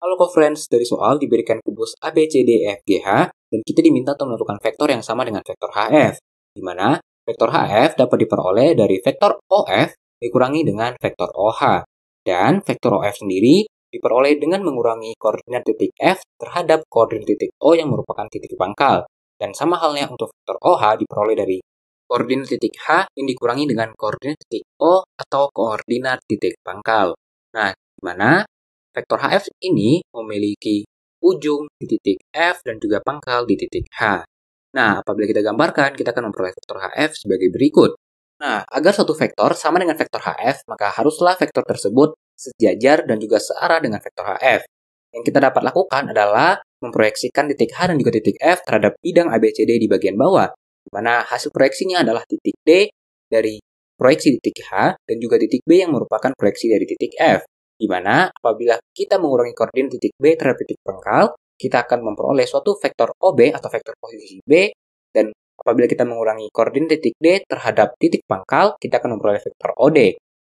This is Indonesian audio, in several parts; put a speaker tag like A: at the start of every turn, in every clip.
A: Kalau friends dari soal diberikan kubus A, B, e dan kita diminta untuk menentukan vektor yang sama dengan vektor HF, di mana vektor HF dapat diperoleh dari vektor OF dikurangi dengan vektor OH, dan vektor OF sendiri diperoleh dengan mengurangi koordinat titik F terhadap koordinat titik O yang merupakan titik pangkal. Dan sama halnya untuk vektor OH diperoleh dari koordinat titik H yang dikurangi dengan koordinat titik O atau koordinat titik pangkal. Nah, di mana Vektor HF ini memiliki ujung di titik F dan juga pangkal di titik H. Nah, apabila kita gambarkan, kita akan memperoleh vektor HF sebagai berikut. Nah, agar suatu vektor sama dengan vektor HF, maka haruslah vektor tersebut sejajar dan juga searah dengan vektor HF. Yang kita dapat lakukan adalah memproyeksikan titik H dan juga titik F terhadap bidang ABCD di bagian bawah, di mana hasil proyeksinya adalah titik D dari proyeksi titik H dan juga titik B yang merupakan proyeksi dari titik F di mana apabila kita mengurangi koordinat titik B terhadap titik pangkal, kita akan memperoleh suatu vektor OB atau vektor posisi B, dan apabila kita mengurangi koordinat titik D terhadap titik pangkal, kita akan memperoleh vektor OD.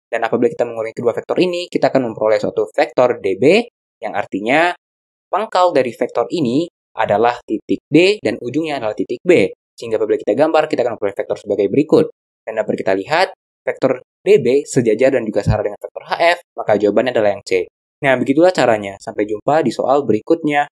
A: Dan apabila kita mengurangi kedua vektor ini, kita akan memperoleh suatu vektor DB, yang artinya pangkal dari vektor ini adalah titik D dan ujungnya adalah titik B. Sehingga apabila kita gambar, kita akan memperoleh vektor sebagai berikut. Dan dapat kita lihat, vektor DB sejajar dan juga setara dengan vektor HF, maka jawabannya adalah yang C. Nah, begitulah caranya. Sampai jumpa di soal berikutnya.